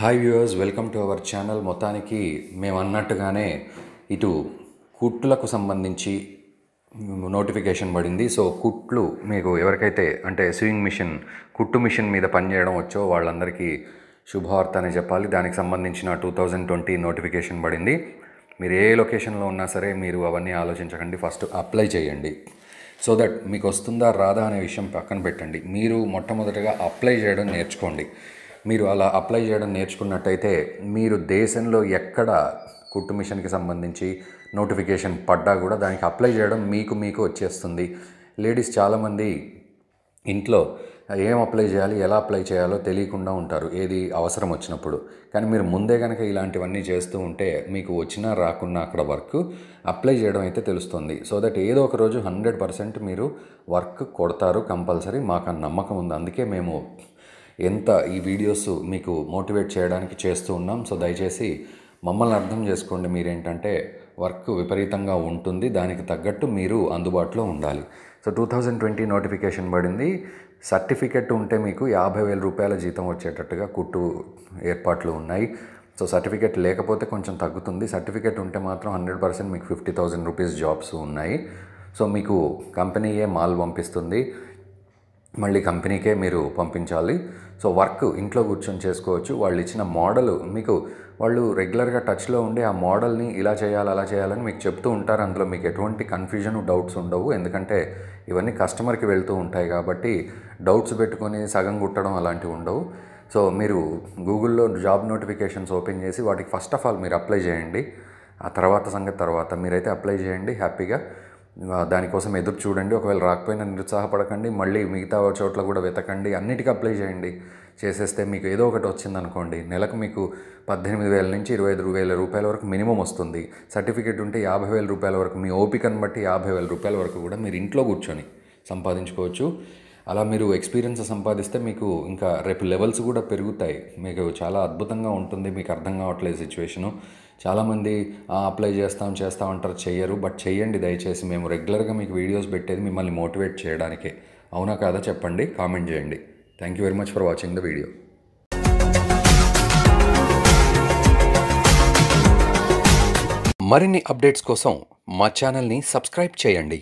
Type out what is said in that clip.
hi viewers welcome to our channel మొత్తానికి మేము అన్నట్టుగానే ఇటు కుట్లకు సంబంధించి నోటిఫికేషన్ పడింది సో కుట్లు మీకు ఎవరికైతే అంటే స్వింగ్ మిషన్ కుట్టు మిషన్ మీద పనిచేయడం వచ్చో వాళ్ళందరికీ శుభవార్త అని చెప్పాలి దానికి సంబంధించిన టూ థౌజండ్ ట్వంటీ నోటిఫికేషన్ పడింది మీరు ఏ లొకేషన్లో ఉన్నా సరే మీరు అవన్నీ ఆలోచించకండి ఫస్ట్ అప్లై చేయండి సో దట్ మీకు వస్తుందా రాదా అనే విషయం పక్కన పెట్టండి మీరు మొట్టమొదటగా అప్లై చేయడం నేర్చుకోండి మీరు అలా అప్లై చేయడం నేర్చుకున్నట్టయితే మీరు దేశంలో ఎక్కడ కుట్టు మిషన్కి సంబంధించి నోటిఫికేషన్ పడ్డా కూడా దానికి అప్లై చేయడం మీకు మీకు వచ్చేస్తుంది లేడీస్ చాలామంది ఇంట్లో ఏం అప్లై చేయాలి ఎలా అప్లై చేయాలో తెలియకుండా ఉంటారు ఏది అవసరం వచ్చినప్పుడు కానీ మీరు ముందే కనుక ఇలాంటివన్నీ చేస్తూ ఉంటే మీకు వచ్చినా రాకున్నా అక్కడ వర్క్ అప్లై చేయడం అయితే తెలుస్తుంది సో దట్ ఏదో ఒక రోజు హండ్రెడ్ పర్సెంట్ మీరు వర్క్ కొడతారు కంపల్సరీ మాకు నమ్మకం ఉంది అందుకే మేము ఎంత ఈ వీడియోస్ మీకు మోటివేట్ చేయడానికి చేస్తూ ఉన్నాం సో దయచేసి మమ్మల్ని అర్థం చేసుకోండి మీరేంటంటే వర్క్ విపరీతంగా ఉంటుంది దానికి తగ్గట్టు మీరు అందుబాటులో ఉండాలి so two thousand twenty notification పడింది సర్టిఫికెట్ ఉంటే మీకు యాభై వేల రూపాయల జీతం వచ్చేటట్టుగా కుట్టు ఏర్పాట్లు ఉన్నాయి సో సర్టిఫికెట్ లేకపోతే కొంచెం తగ్గుతుంది సర్టిఫికెట్ ఉంటే మాత్రం హండ్రెడ్ పర్సెంట్ మీకు ఫిఫ్టీ థౌజండ్ రూపీస్ జాబ్స్ ఉన్నాయి సో మీకు కంపెనీయే మాల్ పంపిస్తుంది మళ్ళీ కంపెనీకే మీరు పంపించాలి సో వర్క్ ఇంట్లో కూర్చొని చేసుకోవచ్చు వాళ్ళు ఇచ్చిన మోడల్ మీకు వాళ్ళు రెగ్యులర్గా టచ్లో ఉండి ఆ మోడల్ని ఇలా చేయాలి అలా చేయాలని మీకు చెప్తూ ఉంటారు అందులో మీకు ఎటువంటి కన్ఫ్యూజన్ డౌట్స్ ఉండవు ఎందుకంటే ఇవన్నీ కస్టమర్కి వెళ్తూ ఉంటాయి కాబట్టి డౌట్స్ పెట్టుకొని సగం కుట్టడం అలాంటివి ఉండవు సో మీరు గూగుల్లో జాబ్ నోటిఫికేషన్స్ ఓపెన్ చేసి వాటికి ఫస్ట్ ఆఫ్ ఆల్ మీరు అప్లై చేయండి ఆ తర్వాత సంగతి తర్వాత మీరైతే అప్లై చేయండి హ్యాపీగా దానికోసం ఎదురు చూడండి ఒకవేళ రాకపోయినా నిరుత్సాహపడకండి మళ్ళీ మిగతా చోట్ల కూడా వెతకండి అన్నిటికీ అప్లై చేయండి చేసేస్తే మీకు ఏదో ఒకటి వచ్చిందనుకోండి నెలకు మీకు పద్దెనిమిది వేల నుంచి ఇరవై ఐదు వేల రూపాయల వరకు మినిమం వస్తుంది సర్టిఫికేట్ ఉంటే యాభై వేల రూపాయల వరకు మీ ఓపికను బట్టి యాభై వేల రూపాయల వరకు కూడా మీరు ఇంట్లో కూర్చొని సంపాదించుకోవచ్చు అలా మీరు ఎక్స్పీరియన్స్ సంపాదిస్తే మీకు ఇంకా రేపు లెవెల్స్ కూడా పెరుగుతాయి మీకు చాలా అద్భుతంగా ఉంటుంది మీకు అర్థం కావట్లేదు సిచ్యువేషను చాలామంది అప్లై చేస్తాం చేస్తాం అంటారు చెయ్యరు బట్ చెయ్యండి దయచేసి మేము రెగ్యులర్గా మీకు వీడియోస్ పెట్టేది మిమ్మల్ని మోటివేట్ చేయడానికే అవునా కాదా చెప్పండి కామెంట్ చేయండి thank you very much for watching the video మరిన్ని అప్డేట్స్ కోసం మా ఛానల్ని సబ్స్క్రైబ్ చేయండి